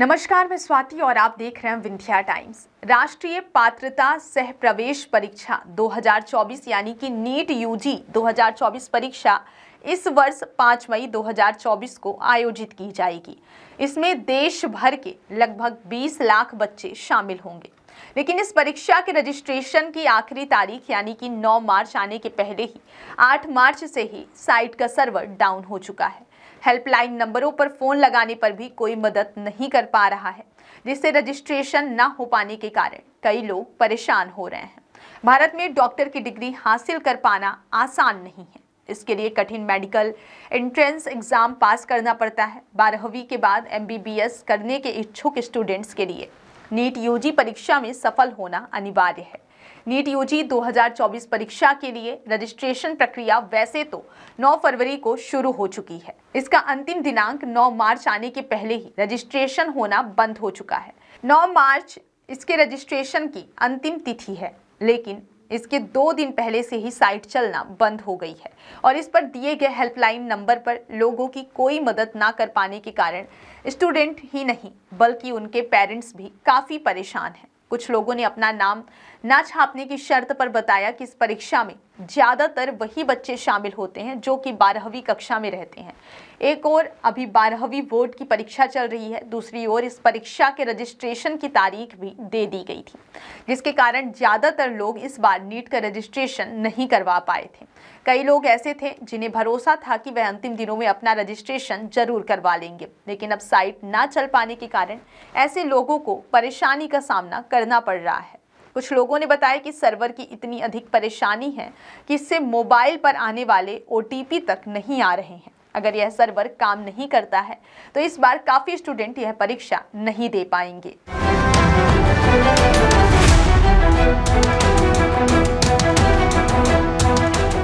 नमस्कार मैं स्वाति और आप देख रहे हैं विंध्या टाइम्स राष्ट्रीय पात्रता सह प्रवेश परीक्षा 2024 यानी कि नीट यूजी 2024 परीक्षा इस वर्ष 5 मई 2024 को आयोजित की जाएगी इसमें देश भर के लगभग 20 लाख बच्चे शामिल होंगे लेकिन इस परीक्षा के रजिस्ट्रेशन की आखिरी तारीख यानी कि 9 मार्च आने के पहले ही 8 मार्च से ही साइट का सर्वर डाउन हो चुका है हेल्पलाइन नंबरों पर फ़ोन लगाने पर भी कोई मदद नहीं कर पा रहा है जिससे रजिस्ट्रेशन न हो पाने के कारण कई लोग परेशान हो रहे हैं भारत में डॉक्टर की डिग्री हासिल कर पाना आसान नहीं है इसके लिए कठिन मेडिकल एंट्रेंस एग्ज़ाम पास करना पड़ता है बारहवीं के बाद एमबीबीएस करने के इच्छुक स्टूडेंट्स के लिए नीट यूजी परीक्षा में सफल होना अनिवार्य है नीट यूजी 2024 परीक्षा के लिए रजिस्ट्रेशन प्रक्रिया वैसे तो 9 फरवरी को शुरू हो चुकी है इसका अंतिम दिनांक 9 मार्च आने के पहले ही रजिस्ट्रेशन होना बंद हो चुका है 9 मार्च इसके रजिस्ट्रेशन की अंतिम तिथि है लेकिन इसके दो दिन पहले से ही साइट चलना बंद हो गई है और इस पर दिए गए हेल्पलाइन नंबर पर लोगों की कोई मदद ना कर पाने के कारण स्टूडेंट ही नहीं बल्कि उनके पेरेंट्स भी काफ़ी परेशान हैं कुछ लोगों ने अपना नाम न छापने की शर्त पर बताया कि इस परीक्षा में ज़्यादातर वही बच्चे शामिल होते हैं जो कि बारहवीं कक्षा में रहते हैं एक और अभी बारहवीं बोर्ड की परीक्षा चल रही है दूसरी ओर इस परीक्षा के रजिस्ट्रेशन की तारीख भी दे दी गई थी जिसके कारण ज़्यादातर लोग इस बार नीट का रजिस्ट्रेशन नहीं करवा पाए थे कई लोग ऐसे थे जिन्हें भरोसा था कि वह अंतिम दिनों में अपना रजिस्ट्रेशन जरूर करवा लेंगे लेकिन अब साइट ना चल पाने के कारण ऐसे लोगों को परेशानी का सामना करना पड़ रहा है कुछ लोगों ने बताया कि सर्वर की इतनी अधिक परेशानी है कि इससे मोबाइल पर आने वाले ओ तक नहीं आ रहे हैं अगर यह सर्वर काम नहीं करता है तो इस बार काफ़ी स्टूडेंट यह परीक्षा नहीं दे पाएंगे